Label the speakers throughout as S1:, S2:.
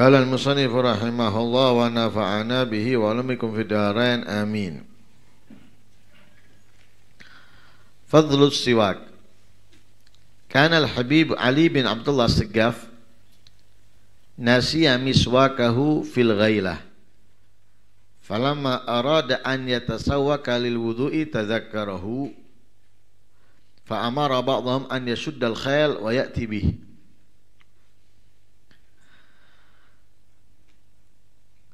S1: قال المصنف رحمه الله ونفعنا به ولمكم في الدارين آمين فضل السواك كان الحبيب علي بن عبد الله السقاف ناسيا مسواكه في الغيلة فلما أراد أن يتسوك للوضوء تذكره فأمر بعضهم أن يشد الخيل ويأتي به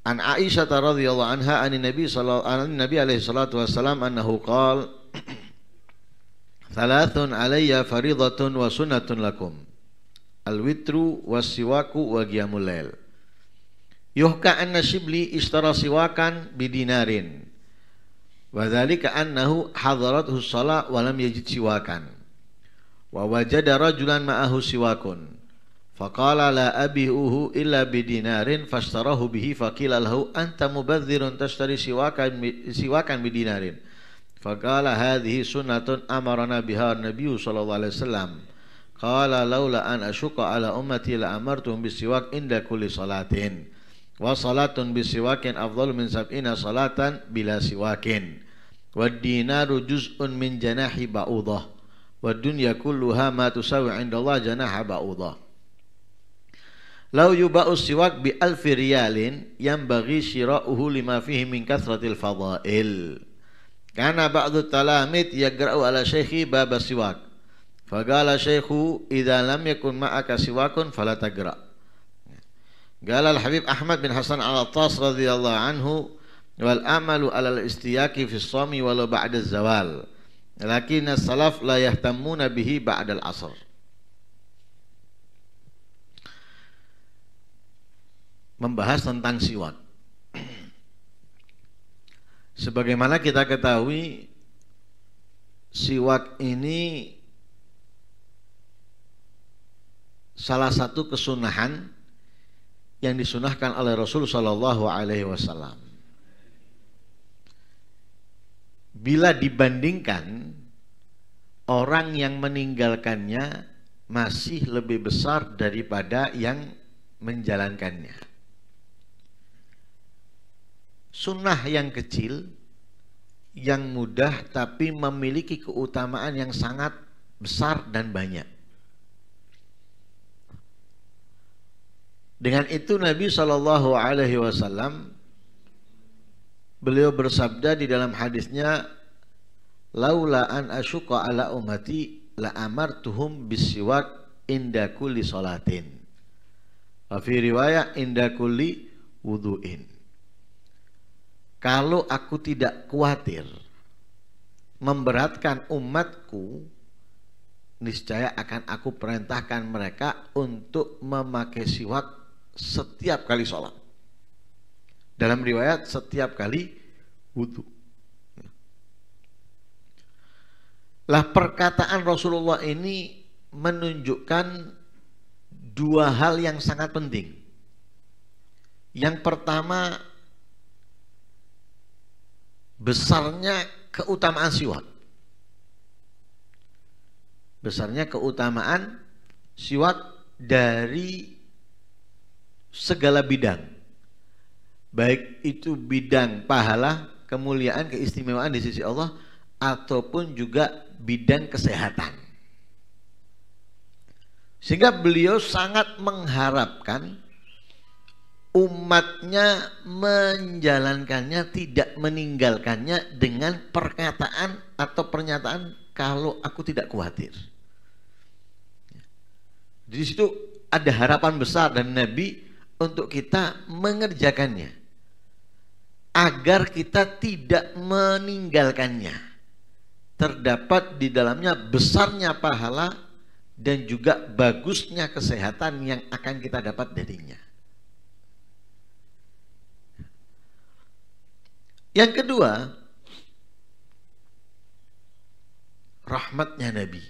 S1: An Aisyah radhiyallahu anha an Nabi sallallahu an Nabi alaihi salatu wassalam. annahu qala Thalathun alayya faridatun wa sunnatun lakum Al-witru wa siwaku wa qiyamul lail Yuhka anna shibli ishtara siwakan bidinarin Wa dhalika annahu hadarathu salat wa lam yajid siwakan Wa wajada rajulan ma'ahu siwakun فقال لا أبيه إلا بدينار فاشتراه به فقيل له أنت مبذر تشتري سواكا سواكا بدينار فقال هذه سنة أمرنا بها النبي صلى الله عليه وسلم قال لولا أن أشق على أمتي لأمرتهم بالسواك عند كل صلاة وصلاة بسواك أفضل من سبعين صلاة بلا سواك والدينار جزء من جناح بعوضة والدنيا كلها ما تساوي عند الله جناح بعوضة Lau yuba'u siwak bi alfi riyalin yang bagi syira'uhu lima fihi min kathratil fadail. Karena ba'du talamid yagra'u ala syekhi baba siwak. Fagala syekhu idha lam yakun ma'aka siwakun fala tagra. قال الحبيب أحمد بن حسن على الطاس رضي الله عنه والأمل على الاستياك في الصوم ولو بعد الزوال لكن السلف لا يهتمون به بعد العصر membahas tentang siwak. Sebagaimana kita ketahui, siwak ini salah satu kesunahan yang disunahkan oleh Rasul Shallallahu Alaihi Wasallam. Bila dibandingkan orang yang meninggalkannya masih lebih besar daripada yang menjalankannya sunnah yang kecil yang mudah tapi memiliki keutamaan yang sangat besar dan banyak. Dengan itu Nabi Shallallahu Alaihi Wasallam beliau bersabda di dalam hadisnya, laula an ashuka ala umati, la amar bisiwak inda indakuli salatin. Wa fi riwayah wudu'in kalau aku tidak khawatir memberatkan umatku niscaya akan aku perintahkan mereka untuk memakai siwak setiap kali sholat dalam riwayat setiap kali wudhu lah perkataan Rasulullah ini menunjukkan dua hal yang sangat penting yang pertama besarnya keutamaan siwak besarnya keutamaan siwak dari segala bidang baik itu bidang pahala kemuliaan keistimewaan di sisi Allah ataupun juga bidang kesehatan sehingga beliau sangat mengharapkan umatnya menjalankannya tidak meninggalkannya dengan perkataan atau pernyataan kalau aku tidak khawatir di situ ada harapan besar dan Nabi untuk kita mengerjakannya agar kita tidak meninggalkannya terdapat di dalamnya besarnya pahala dan juga bagusnya kesehatan yang akan kita dapat darinya Yang kedua, rahmatnya Nabi.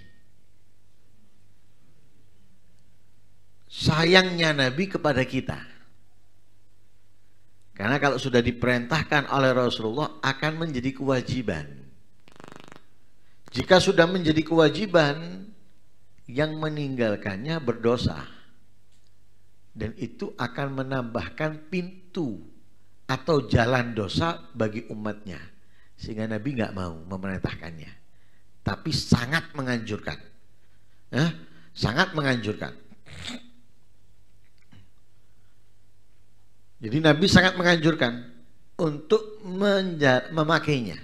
S1: Sayangnya Nabi kepada kita. Karena kalau sudah diperintahkan oleh Rasulullah akan menjadi kewajiban. Jika sudah menjadi kewajiban, yang meninggalkannya berdosa. Dan itu akan menambahkan pintu atau jalan dosa bagi umatnya sehingga Nabi nggak mau memerintahkannya tapi sangat menganjurkan eh, sangat menganjurkan jadi Nabi sangat menganjurkan untuk memakainya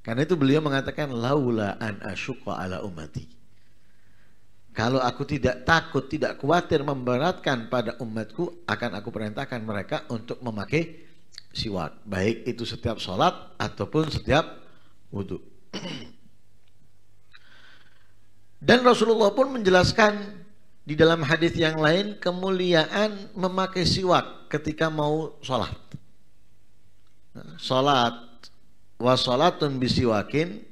S1: karena itu beliau mengatakan laula an ala umati kalau aku tidak takut, tidak khawatir memberatkan pada umatku, akan aku perintahkan mereka untuk memakai siwak. Baik itu setiap sholat ataupun setiap wudhu. Dan Rasulullah pun menjelaskan di dalam hadis yang lain kemuliaan memakai siwak ketika mau sholat. Sholat wa sholatun bisiwakin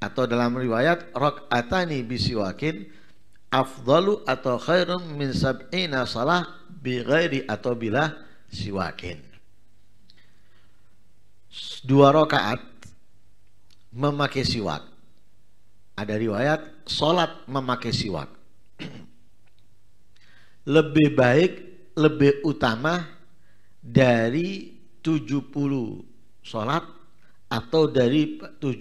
S1: atau dalam riwayat rokatani bisiwakin afdalu atau khairum min sab'ina salah bi ghairi atau bila siwakin. Dua rakaat memakai siwak. Ada riwayat salat memakai siwak. Lebih baik, lebih utama dari 70 salat atau dari 70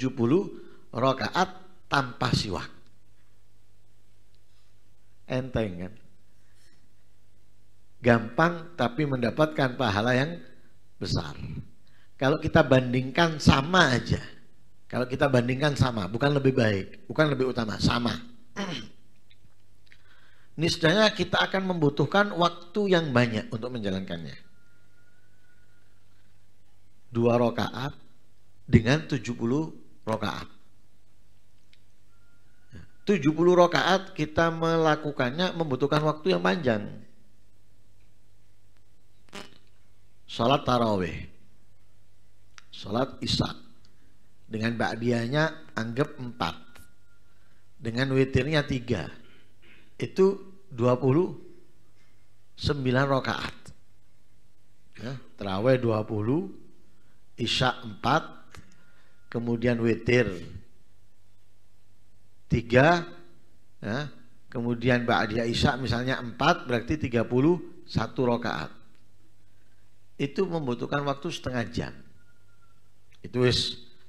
S1: rakaat tanpa siwak enteng kan gampang tapi mendapatkan pahala yang besar kalau kita bandingkan sama aja kalau kita bandingkan sama bukan lebih baik bukan lebih utama sama niscaya kita akan membutuhkan waktu yang banyak untuk menjalankannya dua rakaat dengan 70 rakaat. 70 rakaat kita melakukannya membutuhkan waktu yang panjang. Salat tarawih. Salat isya. Dengan ba'diyahnya anggap 4. Dengan witirnya 3. Itu 29 rakaat. Ya, tarawih 20, isya 4, kemudian witir tiga ya, kemudian Ba'diyah Isya misalnya empat berarti tiga puluh satu rokaat itu membutuhkan waktu setengah jam itu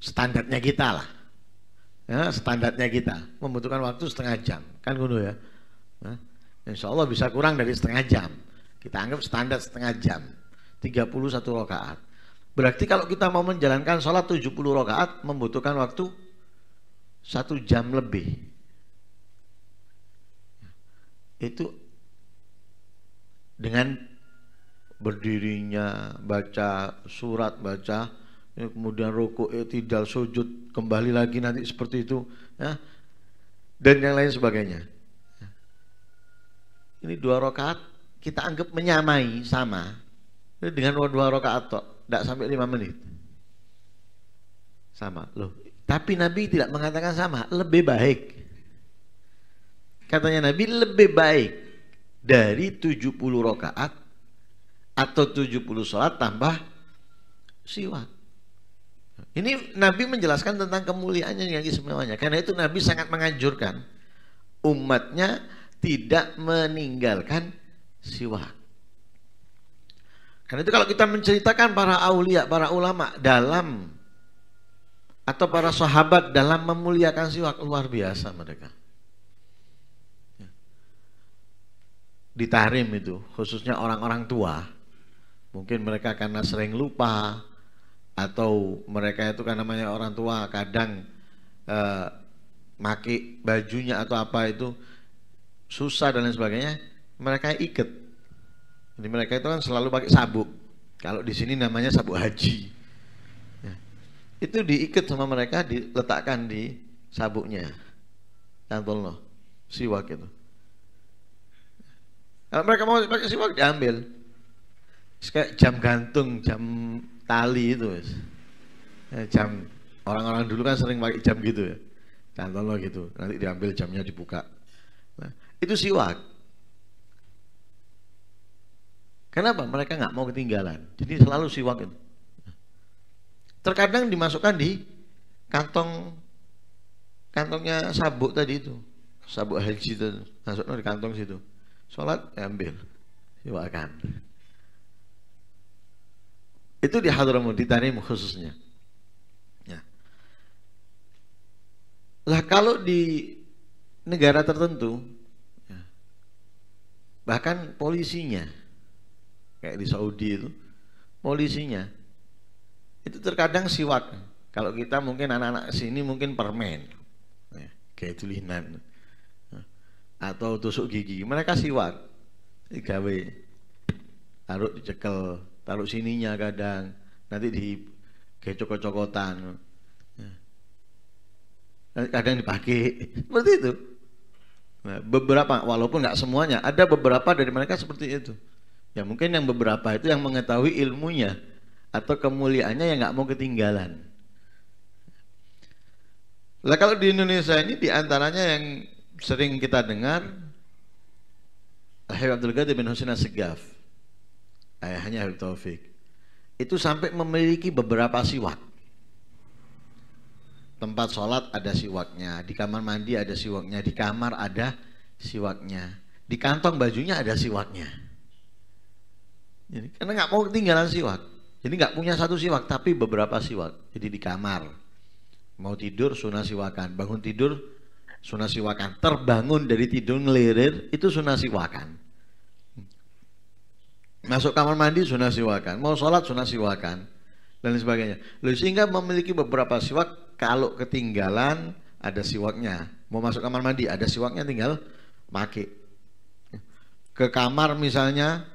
S1: standarnya kita lah ya, standarnya kita membutuhkan waktu setengah jam kan Gunu ya, ya. insya Allah bisa kurang dari setengah jam kita anggap standar setengah jam 31 rakaat berarti kalau kita mau menjalankan sholat 70 rakaat membutuhkan waktu satu jam lebih itu dengan berdirinya baca surat baca ya, kemudian rokok ya, tidak sujud kembali lagi nanti seperti itu ya dan yang lain sebagainya ini dua rakaat kita anggap menyamai sama dengan dua rakaat tak tidak sampai lima menit sama loh tapi Nabi tidak mengatakan sama, lebih baik. Katanya Nabi lebih baik dari 70 rakaat atau 70 salat tambah siwak. Ini Nabi menjelaskan tentang kemuliaannya yang semuanya. Karena itu Nabi sangat menganjurkan umatnya tidak meninggalkan siwak. Karena itu kalau kita menceritakan para aulia, para ulama dalam atau para sahabat dalam memuliakan siwak luar biasa mereka. Ya. Di tahrim itu, khususnya orang-orang tua, mungkin mereka karena sering lupa atau mereka itu kan namanya orang tua kadang eh, maki bajunya atau apa itu susah dan lain sebagainya, mereka iket. Jadi mereka itu kan selalu pakai sabuk. Kalau di sini namanya sabuk haji itu diikat sama mereka diletakkan di sabuknya loh siwak itu kalau mereka mau pakai siwak diambil kayak jam gantung jam tali itu jam orang-orang dulu kan sering pakai jam gitu ya cantol lo gitu nanti diambil jamnya dibuka nah, itu siwak kenapa mereka nggak mau ketinggalan jadi selalu siwak itu terkadang dimasukkan di kantong kantongnya sabuk tadi itu sabuk haji itu masuknya di kantong situ sholat ya ambil silakan itu di Hadramut di Tarim khususnya ya. lah kalau di negara tertentu ya, bahkan polisinya kayak di Saudi itu polisinya itu terkadang siwak. Kalau kita mungkin anak-anak sini mungkin permen, ya, kayak tulinan ya. atau tusuk gigi. Mereka siwak, digawe taruh dicekel, taruh sininya kadang nanti di kayak cokotan ya. kadang dipakai seperti itu nah, beberapa walaupun nggak semuanya ada beberapa dari mereka seperti itu ya mungkin yang beberapa itu yang mengetahui ilmunya atau kemuliaannya yang nggak mau ketinggalan. Lah kalau di Indonesia ini diantaranya yang sering kita dengar Habib Abdul Ghadir bin Husin Segaf ayahnya Habib Taufik itu sampai memiliki beberapa siwak tempat sholat ada siwaknya di kamar mandi ada siwaknya di kamar ada siwaknya di kantong bajunya ada siwaknya Jadi, karena nggak mau ketinggalan siwak jadi nggak punya satu siwak, tapi beberapa siwak. Jadi di kamar, mau tidur sunah siwakan, bangun tidur sunah siwakan, terbangun dari tidur ngelirir itu sunah siwakan. Masuk kamar mandi sunah siwakan, mau sholat sunah siwakan dan sebagainya. Lalu sehingga memiliki beberapa siwak kalau ketinggalan ada siwaknya. Mau masuk kamar mandi ada siwaknya tinggal pakai. Ke kamar misalnya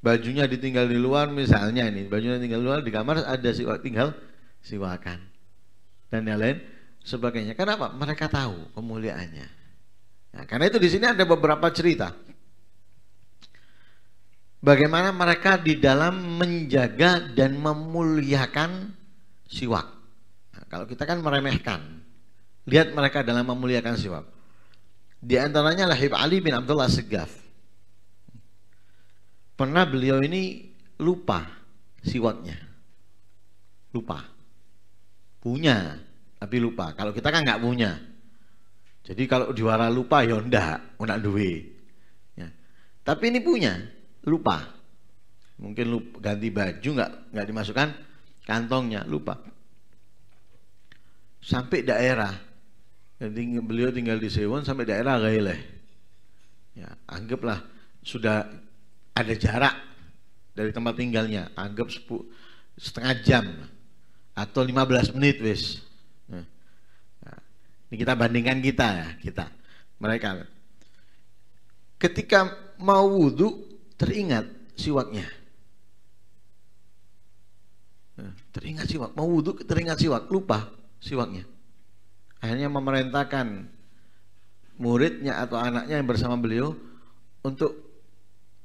S1: bajunya ditinggal di luar misalnya ini bajunya tinggal di luar di kamar ada siwak tinggal siwakan dan yang lain sebagainya kenapa mereka tahu kemuliaannya nah, karena itu di sini ada beberapa cerita bagaimana mereka di dalam menjaga dan memuliakan siwak nah, kalau kita kan meremehkan lihat mereka dalam memuliakan siwak di antaranya Lahib Ali bin Abdullah Segaf pernah beliau ini lupa siwotnya Lupa. Punya, tapi lupa. Kalau kita kan nggak punya. Jadi kalau diwara lupa ya ndak, ndak duwe. Ya. Tapi ini punya, lupa. Mungkin lupa, ganti baju nggak nggak dimasukkan kantongnya, lupa. Sampai daerah, jadi beliau tinggal di Sewon sampai daerah Gaileh. Ya, anggaplah sudah ada jarak dari tempat tinggalnya anggap setengah jam atau 15 menit wis nah, ini kita bandingkan kita ya kita mereka ketika mau wudhu teringat siwaknya nah, teringat siwak mau wudhu teringat siwak lupa siwaknya akhirnya memerintahkan muridnya atau anaknya yang bersama beliau untuk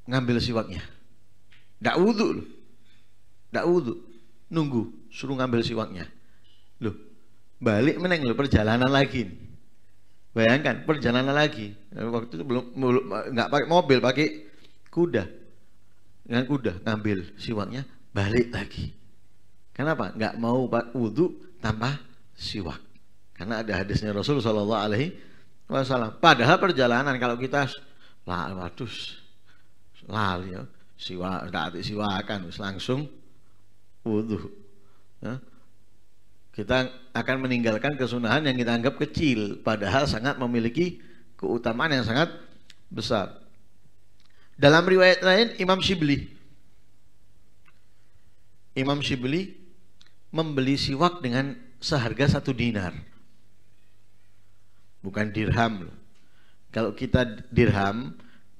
S1: ngambil siwaknya. dak wudhu loh. dak wudhu. Nunggu, suruh ngambil siwaknya. Loh, balik meneng loh perjalanan lagi. Bayangkan perjalanan lagi. Waktu itu belum nggak pakai mobil, pakai kuda. Dengan kuda ngambil siwaknya, balik lagi. Kenapa? Nggak mau wudhu tanpa siwak. Karena ada hadisnya Rasul Shallallahu Alaihi Wasallam. Padahal perjalanan kalau kita lah waduh lali ya. Siwa ndak siwa akan langsung wudhu. Ya. Kita akan meninggalkan kesunahan yang kita anggap kecil padahal sangat memiliki keutamaan yang sangat besar. Dalam riwayat lain Imam Syibli Imam Syibli membeli siwak dengan seharga satu dinar bukan dirham kalau kita dirham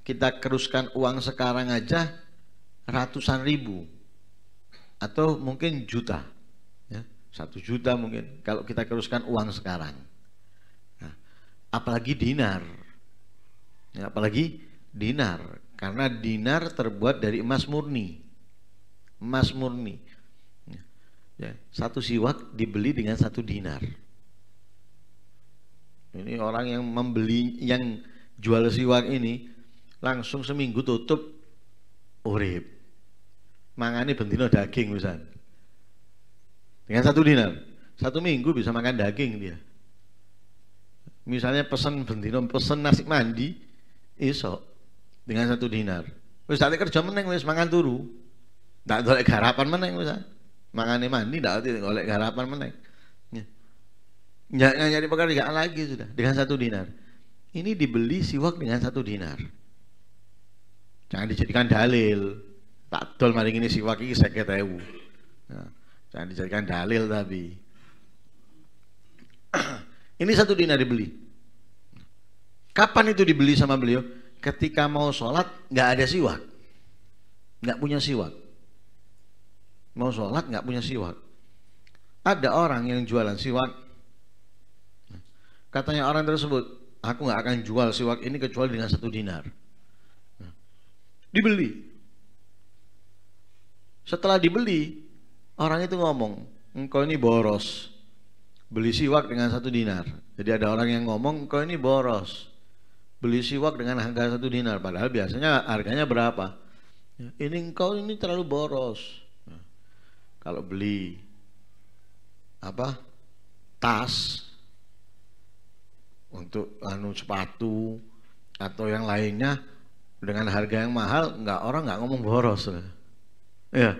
S1: kita keruskan uang sekarang aja ratusan ribu atau mungkin juta ya satu juta mungkin kalau kita keruskan uang sekarang nah, apalagi dinar ya, apalagi dinar karena dinar terbuat dari emas murni emas murni ya, ya. satu siwak dibeli dengan satu dinar ini orang yang membeli yang jual siwak ini langsung seminggu tutup urip mangani bentino daging misal dengan satu dinar satu minggu bisa makan daging dia misalnya pesen bentino pesen nasi mandi iso dengan satu dinar wis tadi kerja meneng wis mangan turu ndak oleh garapan meneng misal ah. mangani mandi tidak oleh garapan meneng ya. nggak nyari pekerjaan lagi sudah dengan satu dinar ini dibeli siwak dengan satu dinar jangan dijadikan dalil tak dol mari ini siwak ini saya ketahui. jangan dijadikan dalil tapi ini satu dinar dibeli kapan itu dibeli sama beliau ketika mau sholat nggak ada siwak nggak punya siwak mau sholat nggak punya siwak ada orang yang jualan siwak katanya orang tersebut aku nggak akan jual siwak ini kecuali dengan satu dinar Dibeli. Setelah dibeli, orang itu ngomong, engkau ini boros. Beli siwak dengan satu dinar. Jadi ada orang yang ngomong, engkau ini boros. Beli siwak dengan harga satu dinar. Padahal biasanya harganya berapa? Ya, ini engkau ini terlalu boros. Ya. Kalau beli apa tas untuk anu sepatu atau yang lainnya dengan harga yang mahal nggak orang nggak ngomong boros ya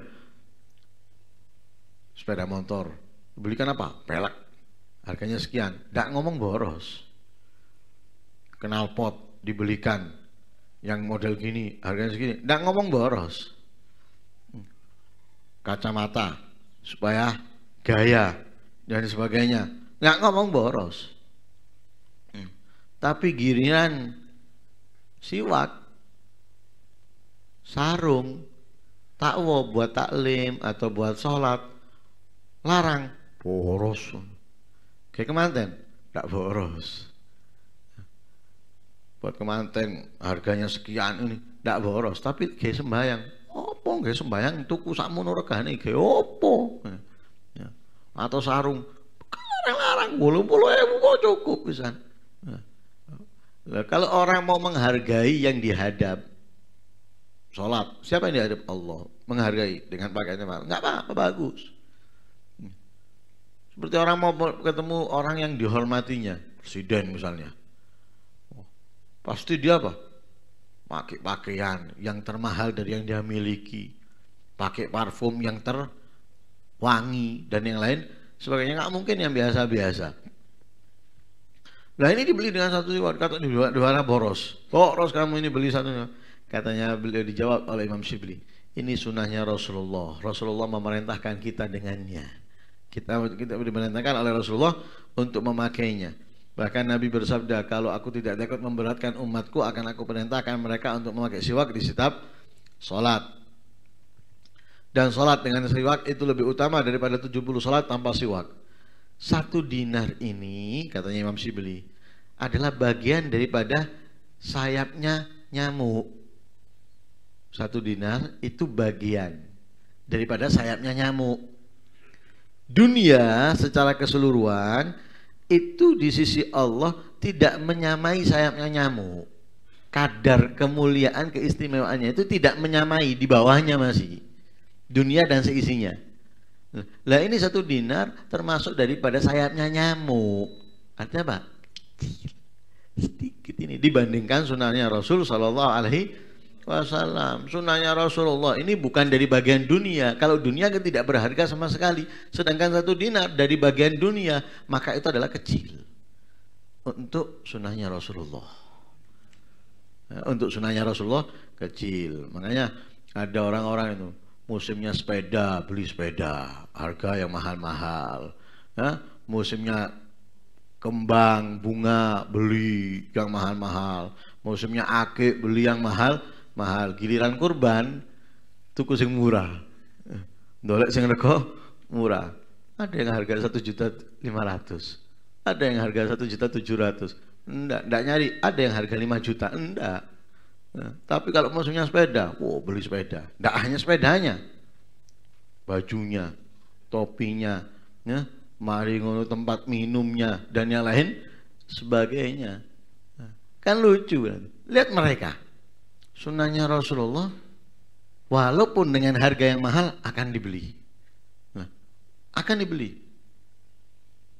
S1: sepeda motor belikan apa pelek harganya sekian nggak ngomong boros knalpot dibelikan yang model gini harganya segini nggak ngomong boros kacamata supaya gaya dan sebagainya nggak ngomong boros tapi giriran siwak sarung takwa buat taklim atau buat sholat larang boros kayak kemanten tidak boros buat kemanten harganya sekian ini tidak boros tapi kayak sembayang opo kayak sembayang tuku sakmono regane kayak opo ya. atau sarung larang-larang bulu bulu ewu kok cukup bisa nah, ya. kalau orang mau menghargai yang dihadap sholat. Siapa yang dihadap Allah? Menghargai dengan pakaiannya mahal. Enggak apa-apa, bagus. Hmm. Seperti orang mau ketemu orang yang dihormatinya, presiden misalnya. pasti dia apa? Pakai pakaian yang termahal dari yang dia miliki. Pakai parfum yang terwangi dan yang lain sebagainya nggak mungkin yang biasa-biasa. Nah ini dibeli dengan satu siwat kata di dua, boros. Boros kamu ini beli satu Katanya beliau dijawab oleh Imam Syibli. Ini sunnahnya Rasulullah. Rasulullah memerintahkan kita dengannya. Kita kita diperintahkan oleh Rasulullah untuk memakainya. Bahkan Nabi bersabda, kalau aku tidak takut memberatkan umatku, akan aku perintahkan mereka untuk memakai siwak di setiap sholat. Dan sholat dengan siwak itu lebih utama daripada 70 sholat tanpa siwak. Satu dinar ini, katanya Imam Syibli, adalah bagian daripada sayapnya nyamuk satu dinar itu bagian daripada sayapnya nyamuk. Dunia secara keseluruhan itu di sisi Allah tidak menyamai sayapnya nyamuk. Kadar kemuliaan keistimewaannya itu tidak menyamai di bawahnya masih. Dunia dan seisinya. Lah ini satu dinar termasuk daripada sayapnya nyamuk. Artinya apa? Sedikit ini dibandingkan sunnahnya Rasul Shallallahu Alaihi wasallam. Sunnahnya Rasulullah ini bukan dari bagian dunia. Kalau dunia kan tidak berharga sama sekali. Sedangkan satu dinar dari bagian dunia maka itu adalah kecil untuk sunnahnya Rasulullah. Ya, untuk sunnahnya Rasulullah kecil. Makanya ada orang-orang itu musimnya sepeda beli sepeda harga yang mahal-mahal. Ya, musimnya kembang bunga beli yang mahal-mahal musimnya akik beli yang mahal mahal giliran kurban tuku sing murah dolek sing rego murah ada yang harga satu juta lima ratus ada yang harga satu juta tujuh ratus enggak enggak nyari ada yang harga lima juta enggak nah, tapi kalau musuhnya sepeda wow beli sepeda enggak hanya sepedanya bajunya topinya ya mari ngono tempat minumnya dan yang lain sebagainya nah, kan lucu kan lihat mereka sunnahnya Rasulullah walaupun dengan harga yang mahal akan dibeli nah, akan dibeli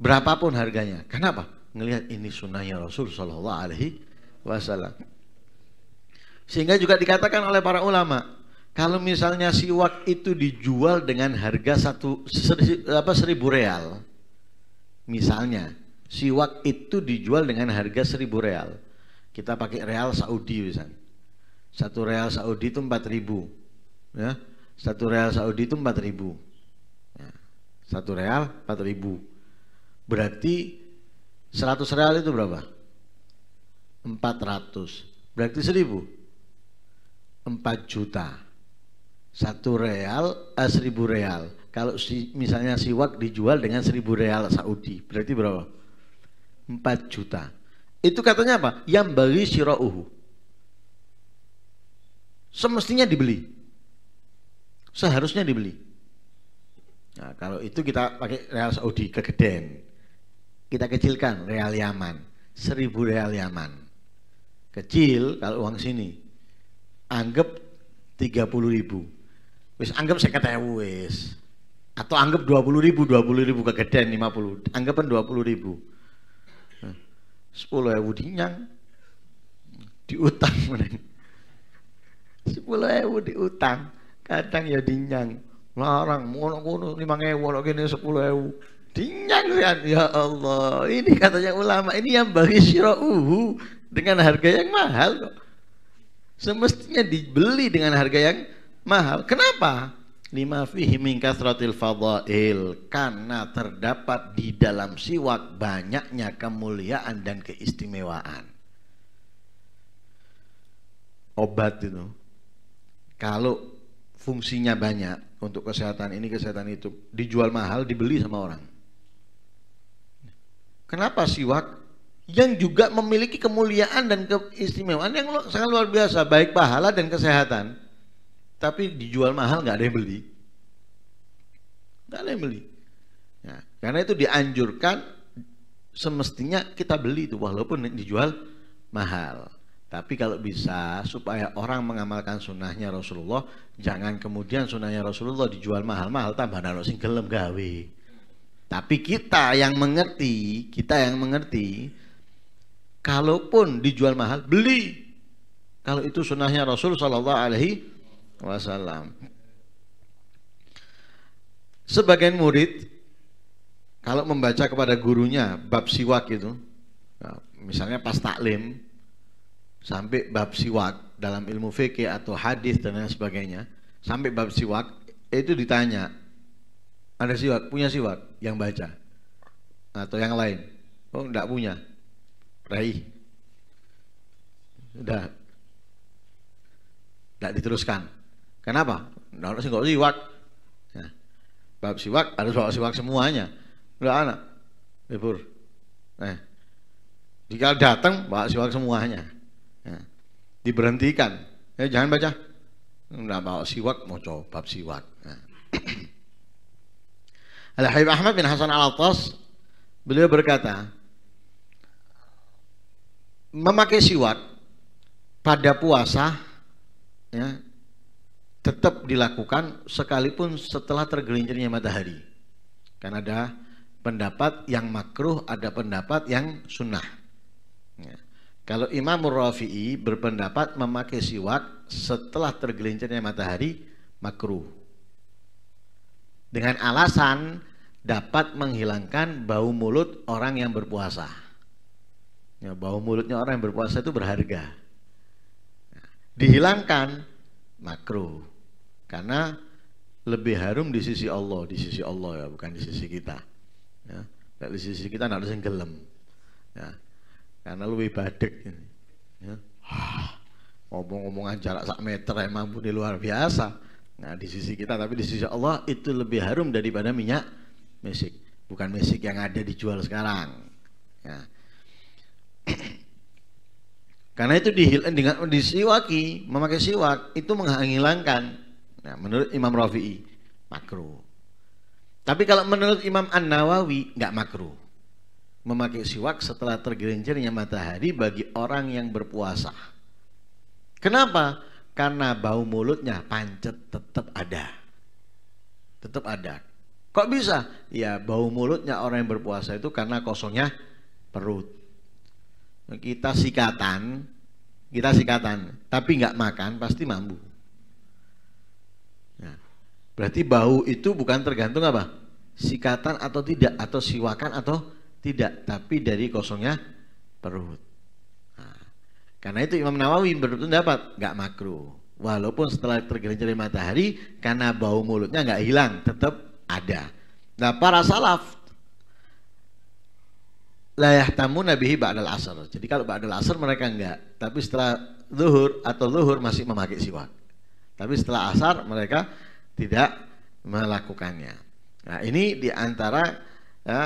S1: berapapun harganya kenapa ngelihat ini sunnahnya Rasul Shallallahu Alaihi Wasallam sehingga juga dikatakan oleh para ulama kalau misalnya siwak itu dijual dengan harga satu apa seribu real misalnya siwak itu dijual dengan harga seribu real kita pakai real Saudi misalnya satu real Saudi itu 4000 ya. Satu real Saudi itu 4000 ya. Satu real ribu, Berarti seratus real itu berapa? Empat ratus. Berarti seribu empat juta Satu real, eh, 1000 real Kalau si, misalnya siwak dijual dengan seribu real Saudi Berarti berapa? Empat juta itu katanya apa? Yang bagi syirauhu semestinya dibeli. Seharusnya dibeli. Nah, kalau itu kita pakai real Saudi kegeden. Kita kecilkan real Yaman, seribu real Yaman. Kecil kalau uang sini. Anggap 30 ribu. Wis anggap saya kata wis. Atau anggap 20 ribu, 20 ribu kegeden 50. Anggapan 20 ribu. 10 nah, ewu dinyang. Diutang sepuluh ewu diutang kadang ya dinyang larang ngono ngono lima ewu lo gini sepuluh ewu dinyang kan ya Allah ini katanya ulama ini yang bagi syirauhu dengan harga yang mahal kok semestinya dibeli dengan harga yang mahal kenapa lima fihi min kathratil fadail karena terdapat di dalam siwak banyaknya kemuliaan dan keistimewaan obat itu kalau fungsinya banyak untuk kesehatan ini, kesehatan itu, dijual mahal, dibeli sama orang. Kenapa siwak yang juga memiliki kemuliaan dan keistimewaan yang sangat luar biasa, baik pahala dan kesehatan, tapi dijual mahal nggak ada yang beli, nggak ada yang beli. Nah, karena itu dianjurkan semestinya kita beli itu walaupun dijual mahal. Tapi kalau bisa supaya orang mengamalkan sunnahnya Rasulullah, jangan kemudian sunnahnya Rasulullah dijual mahal-mahal tambah nalo sing gawe. Tapi kita yang mengerti, kita yang mengerti, kalaupun dijual mahal, beli. Kalau itu sunnahnya Rasul Shallallahu Alaihi Wasallam. Sebagian murid kalau membaca kepada gurunya bab siwak itu, misalnya pas taklim, sampai bab siwak dalam ilmu fikih atau hadis dan lain sebagainya sampai bab siwak itu ditanya ada siwak punya siwak yang baca atau yang lain oh enggak punya raih udah enggak diteruskan. Kenapa? enggak ada singgok siwak. Ya. Bab siwak harus bawa siwak semuanya. enggak anak libur. Nah, eh, jika datang bawa siwak semuanya. Ya. Diberhentikan. Ya, jangan baca. Nggak bawa siwak, mau coba siwak. Ya. Al-Habib Ahmad bin Hasan al atas beliau berkata memakai siwak pada puasa ya, tetap dilakukan sekalipun setelah tergelincirnya matahari. Karena ada pendapat yang makruh, ada pendapat yang sunnah. Kalau Imam Rafi'i berpendapat memakai siwak setelah tergelincirnya matahari makruh. Dengan alasan dapat menghilangkan bau mulut orang yang berpuasa. Ya, bau mulutnya orang yang berpuasa itu berharga. dihilangkan makruh. Karena lebih harum di sisi Allah, di sisi Allah ya, bukan di sisi kita. Ya, di sisi kita harus yang gelem. Ya, karena luwih badek ya. ngomong-ngomongan jarak sak meter emang ya, pun luar biasa nah di sisi kita tapi di sisi Allah itu lebih harum daripada minyak mesik bukan mesik yang ada dijual sekarang ya. karena itu di dengan siwaki memakai siwak itu menghilangkan nah, menurut Imam Rafi'i makruh tapi kalau menurut Imam An Nawawi nggak makruh memakai siwak setelah tergelincirnya matahari bagi orang yang berpuasa. Kenapa? Karena bau mulutnya pancet tetap ada. Tetap ada. Kok bisa? Ya bau mulutnya orang yang berpuasa itu karena kosongnya perut. Kita sikatan, kita sikatan, tapi nggak makan pasti mampu. Ya. berarti bau itu bukan tergantung apa? Sikatan atau tidak, atau siwakan atau tidak, tapi dari kosongnya perut. Nah, karena itu Imam Nawawi dapat nggak makruh. Walaupun setelah tergelincir matahari, karena bau mulutnya nggak hilang, tetap ada. Nah para salaf layah tamu nabihi ba'dal asar. Jadi kalau ba'dal asar mereka enggak, tapi setelah zuhur atau zuhur masih memakai siwak. Tapi setelah asar mereka tidak melakukannya. Nah ini diantara ya,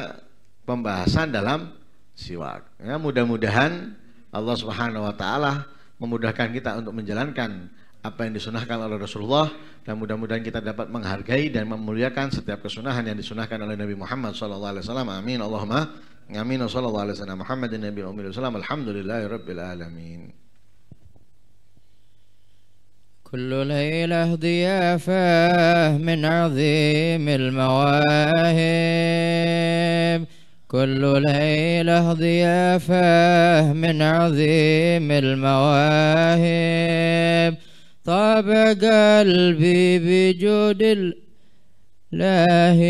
S1: pembahasan dalam siwak. Ya, mudah-mudahan Allah Subhanahu wa taala memudahkan kita untuk menjalankan apa yang disunahkan oleh Rasulullah dan mudah-mudahan kita dapat menghargai dan memuliakan setiap kesunahan yang disunahkan oleh Nabi Muhammad SAW. Amin. Allahumma amin. Sallallahu alaihi wasallam. Muhammadin Nabi Ummi Wasallam. Alhamdulillahirabbil alamin.
S2: كل ليلة ضيافة من عظيم المواهب كل ليلة ضيافة من عظيم المواهب طاب قلبي بجود الله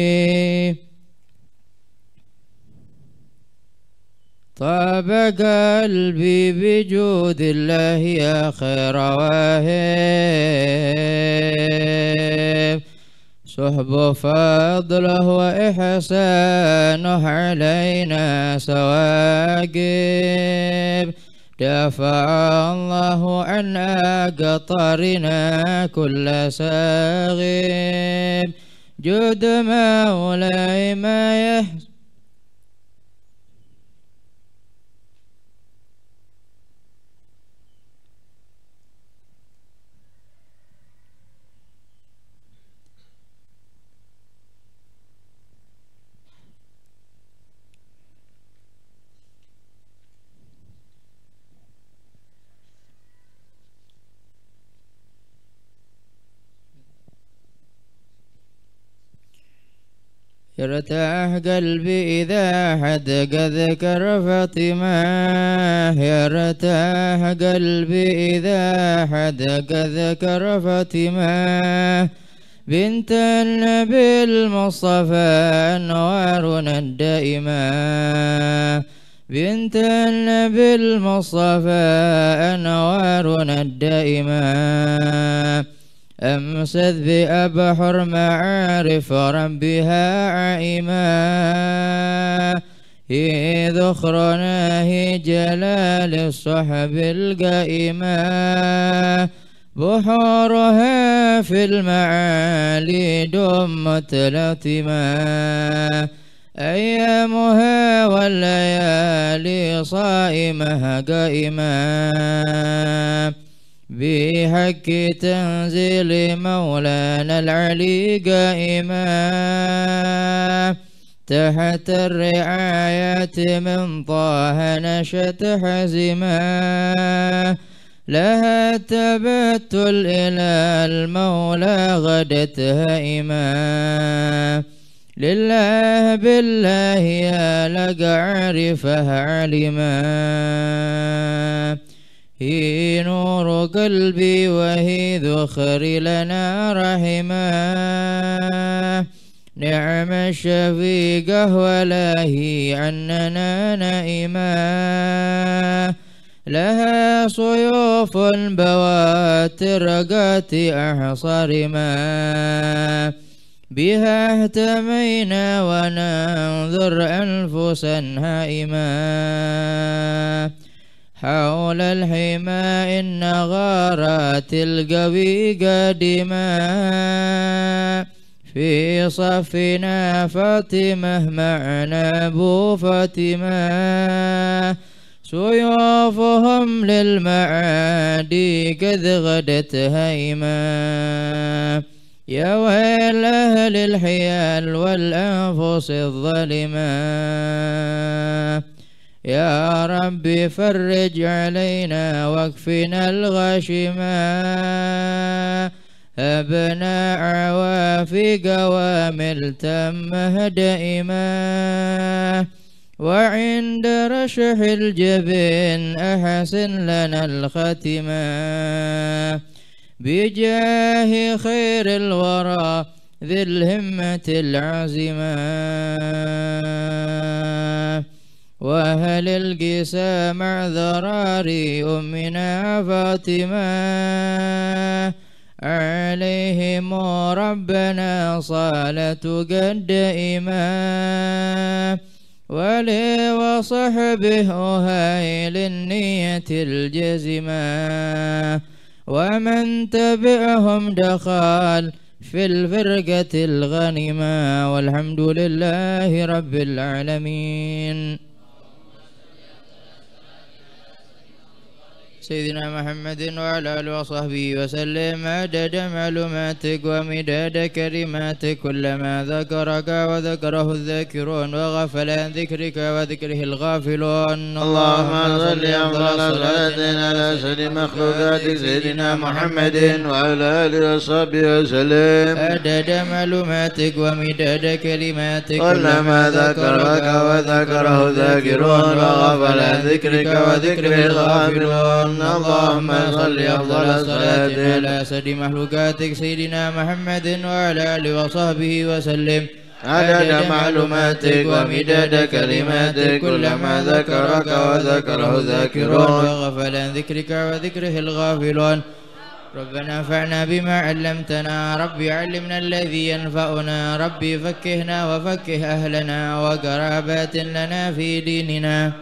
S2: طاب قلبي بجود الله يا خير واهب صحب فضله وإحسانه علينا سواجب دفع الله عن أقطارنا كل ساغب جود مولاي ما يحسن يرتاح قلبي إذا حد ذكر فاطمة يرتاح قلبي إذا حد ذكر فاطمة بنت النبي المصطفى أنوارنا الدائمة بنت النبي المصطفى أنوارنا الدائمة أمسد بأبحر معارف ربها عائما هي ذخرنا هي جلال الصحب القائما بحورها في المعالي دمت لاتما أيامها والليالي صائمها قائما بحق تنزيل مولانا العلي قائما تحت الرعاية من طه نشت حزما لها تبتل إلى المولى غدت هائما لله بالله يا لقعر علما هي نور قلبي وهي ذخري لنا رحمه نعم الشفيقه ولا هي عننا نائمه لها صيوف بواتر احصر ما بها اهتمينا وننظر أنفسا هائما حول الحماء إن غارات القوي قدما في صفنا فاطمة معنا أبو فاطمة سيوفهم للمعادي قد غدت هيما يا ويل أهل الحيال والأنفس الظلمه يا رب فرج علينا واكفنا الغشما أبناء عوافي قوامل تمه دائما وعند رشح الجبين أحسن لنا الختمة بجاه خير الورى ذي الهمة العزمة وأهل القسى مع ذراري أمنا فاطمة عليهم ربنا صالة قد إمام ولي وصحبه هاي للنية الجزمة ومن تبعهم دخل في الفرقة الغنمة والحمد لله رب العالمين سيدنا محمد وعلى آله وصحبه وسلم عدد معلوماتك ومداد كلماتك كلما ذكرك وذكره الذاكرون وغفل عن ذكرك وذكره الغافلون اللهم صل على
S3: سيدنا على سيد سيدنا محمد وعلى
S2: آله وصحبه وسلم عدد معلوماتك ومداد كلماتك كلما ذكرك وذكره الذاكرون وغفل عن ذكرك وذكره الغافلون اللهم صل أفضل الصلاة على سيد مخلوقاتك سيدنا محمد وعلى آله وصحبه وسلم عدد معلوماتك ومداد كلماتك كلما ذكرك وذكره ذاكرون وغفل عن ذكرك وذكره الغافلون ربنا انفعنا بما علمتنا ربي علمنا الذي ينفعنا ربي فكهنا وفكه أهلنا وقرابات لنا في ديننا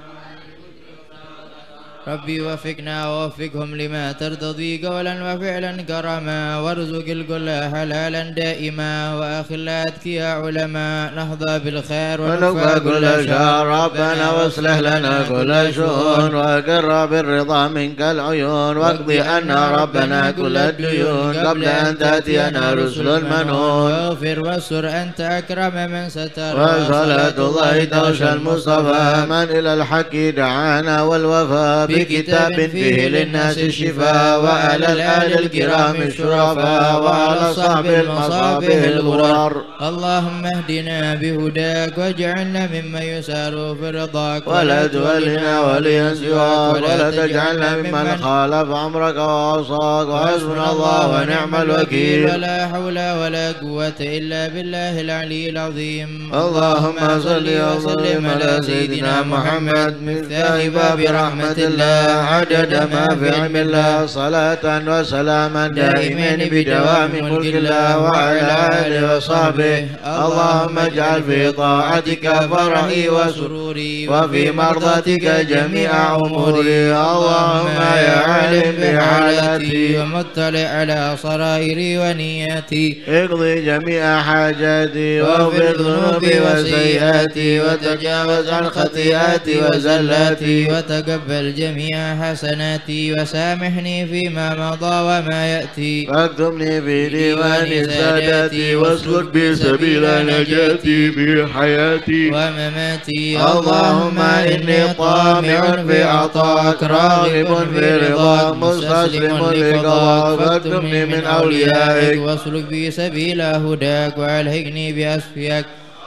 S2: ربي وفقنا ووفقهم لما ترتضي قولا وفعلا كرما وارزق الكل حلالا دائما واخلاتك يا علما نهضى بالخير ونقوى كل شهر ربنا واصلح لنا كل شؤون
S3: وقرب بالرضا منك العيون واقضي عنا ربنا كل الديون قبل ان تاتينا رسل المنون واغفر واستر
S2: انت اكرم من ستر وصلاة الله دوش المصطفى
S3: من الى الحق دعانا والوفاء كتاب فيه للناس الشفاء وعلى الآل الكرام الشرفاء
S2: وعلى صحب المصابيح الغرار اللهم اهدنا بهداك واجعلنا ممن يسار في رضاك ولا تولنا وليا سواك ولا تجعلنا ممن
S3: خالف امرك وعصاك وحسبنا الله ونعم الوكيل
S2: ولا حول ولا قوة إلا بالله العلي العظيم اللهم صل وسلم على سيدنا محمد ثاني باب رحمة
S3: الله الله عدد ما في علم الله صلاة وسلاما دائمين بدوام ملك الله وعلى آله وصحبه اللهم اجعل في طاعتك فرحي وسروري وفي مرضاتك جميع عمري اللهم يا عالم بحالتي ومطلع على سرائري ونياتي اقضي جميع حاجاتي واغفر ذنوبي وسيئاتي وتجاوز عن خطيئاتي وزلاتي
S2: وتقبل جميع جميع حسناتي وسامحني فيما مضى وما يأتي فاكرمني في ديوان ساداتي واسلك
S3: بي سبيل نجاتي في
S2: حياتي ومماتي اللهم إني طامع في عطاك راغب في رضاك مستسلم لقضاك فاكرمني من أوليائك واسلك بي سبيل هداك وألهجني بأسفياك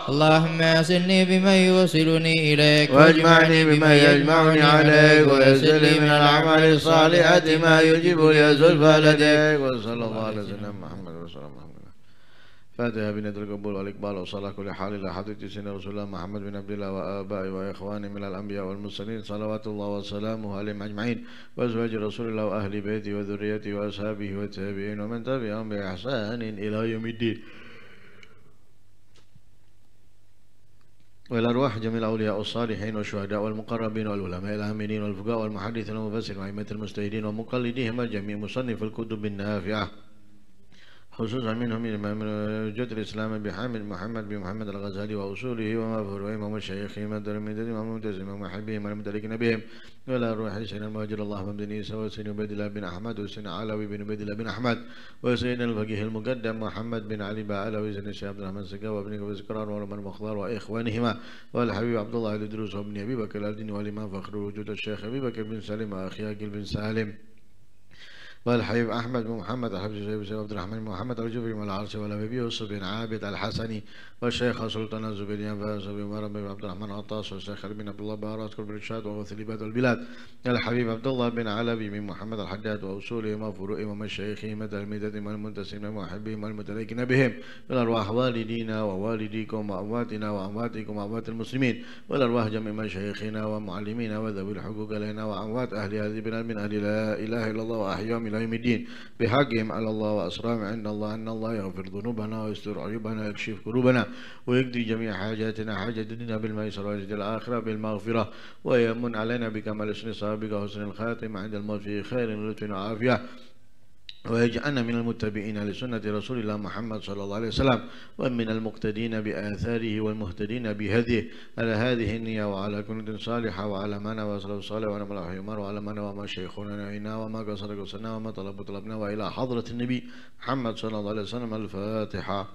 S2: اللهم أسلني بمن يوصلني إليك واجمعني بما يجمعني عليك ويسلني من العمل الصالحه ما يجب لي زلفى لديك
S3: وصلى الله على
S1: سيدنا محمد وسلم محمد فاتحة بنية القبول والإقبال وصلاة كل حال إلى حديث سيدنا رسول الله محمد بن عبد الله وآبائي وإخواني من الأنبياء والمرسلين صلوات الله وسلامه عليهم أجمعين وأزواج رسول الله وأهل بيته وذريته وأصحابه والتابعين ومن تبعهم بإحسان إلى يوم الدين والأرواح جميع الأولياء والصالحين والشهداء والمقربين والعلماء الآمنين والفقهاء والمحدثين والمفسرين وأئمة المجتهدين ومقلديهم الجميع مصنف الكتب النافعة خصوصا منهم الإمام الجد الإسلام بحامد محمد بن محمد الغزالي وأصوله وما فروعه وما شيخهم الدرمدين وما ممتازهم وما حبيهم والمدركين بهم ولا روح سيدنا المهاجر الله ممدني سوى وسيدنا عبد الله بن أحمد وسيدنا علوي بن عبد الله بن أحمد وسيدنا الفقيه المقدم محمد بن علي بن علوي سيدنا الشيخ عبد الرحمن السقاوي وابن أبي سكران وعمر المخضار وإخوانهما والحبيب عبد الله الإدروس وابن أبي بكر الدين والإمام فخر وجود الشيخ أبي بكر بن سالم وأخي أكل بن سالم والحبيب أحمد بن محمد الحبيب الشيخ الزبيب عبد الرحمن بن محمد الجبري من العرش والأبيب يوسف بن عابد الحسني والشيخ سلطان الزبيري ينفاز بن عبد الرحمن عطاس والشيخ بن عبد الله بارات كل برشاد وغوث وغثلبات والبلاد الحبيب عبد الله بن علبي من محمد الحداد وأصولهم وفروئهم ومشايخهم وتلميذتهم والمنتسبين ومحبهم والمتلكين بهم والأرواح والدينا ووالديكم وأمواتنا وأمواتكم وأموات المسلمين والأرواح جميع مشايخنا ومعلمينا وذوي الحقوق علينا وأموات أهل هذه البلاد من أهل لا إله إلا الله وأحياء إلى يوم الدين بحقهم على الله وأسرام عند الله أن الله يغفر ذنوبنا ويستر عيوبنا ويكشف كروبنا ويقضي جميع حاجاتنا حاجة الدنيا بالميسر ويجد الآخرة بالمغفرة ويمن علينا بكمال حسن صحابك وحسن الخاتم عند الموت في خير لطف وعافية ويجعلنا من المتبعين لسنة رسول الله محمد صلى الله عليه وسلم ومن المقتدين بآثاره والمهتدين بهديه على هذه النية وعلى كل صالحة وعلى ما نوى صلى صالح وعلى ما حمار وعلى ما نوى شيخنا نعينا وما قصر قصرنا وما طلب طلبنا وإلى حضرة النبي محمد صلى الله عليه وسلم الفاتحة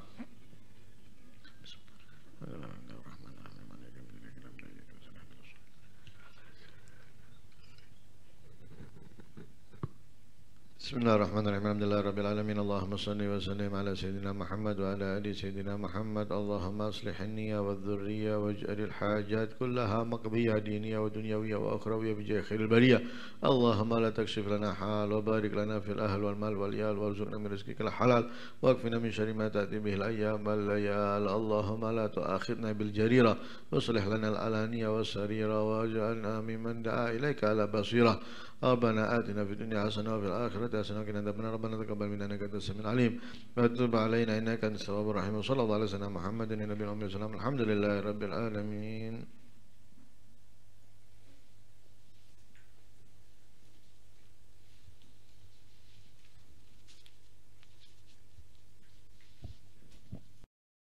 S1: بسم الله الرحمن الرحيم الحمد لله رب العالمين اللهم صل وسلم على سيدنا محمد وعلى ال سيدنا محمد اللهم اصلح النية والذرية واجعل الحاجات كلها مقضية دينية ودنيوية وأخروية بجاه خير البرية اللهم لا تكشف لنا حال وبارك لنا في الأهل والمال واليال وارزقنا من رزقك الحلال واكفنا من شر ما تأتي به الأيام والليال اللهم لا تؤاخذنا بالجريرة واصلح لنا العلانية والسريرة واجعلنا ممن دعا إليك على بصيرة ربنا آتنا في الدنيا حسنة وفي الآخرة حسنة وقنا عذاب النار ربنا تقبل منا إنك أنت السميع العليم وتب علينا إنك أنت التواب الرحيم وصلى الله على سيدنا محمد النبي الأمي والسلام الحمد لله رب العالمين